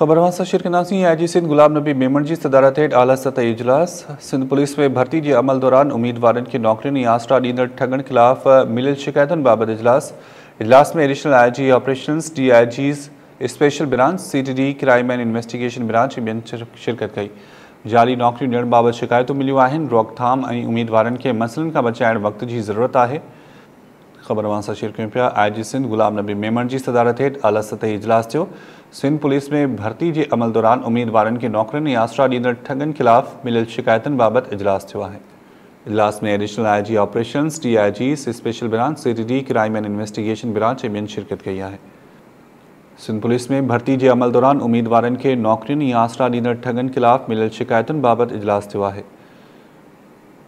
खबरवा सा शिरकनासी आई सिंध गुलाम नबी मेमण की सदारत हेठ आला सतह इजलास सिंध पुलिस में भर्ती के अमल दौरान उम्मीदवार के नौकरी या आसरा ॾींदड़ ठगण ख़िलाफ़ मिल शिकायतुनि बाबत इजलास इजलास में additional I G operations D I Gs special branch C T D crime and investigation branch शिरकत कई जाली नौकरी ॾियण शिकायतों मिली मिलियूं रोकथाम उम्मीदवार के मसलन का बचाने वक़्त की ज़रूरत है ख़बर से शेयर क्यों पिया आई जी सिंध गुलाम नबी मेमन की सदारत हेठ अल सतही इजलास थो सिंध पुलिस में भर्ती के अमल दौरान उम्मीदवार के नौकरन या आसरा ॾींदड़ ठगन खिलाफ़ मिलल शिकायत बाबत इजलास थियो आहे इजलास में additional I G operations D I G special branch C D crime and investigation branch ॿियनि शिरकत कई है सिंध पुलिस में भर्ती के अमल दौरान उम्मीदवार के नौकरन या आसरा ॾींदड़ ठगन खिलाफ़ मिलियल शिकायत बाबत इजलास थियो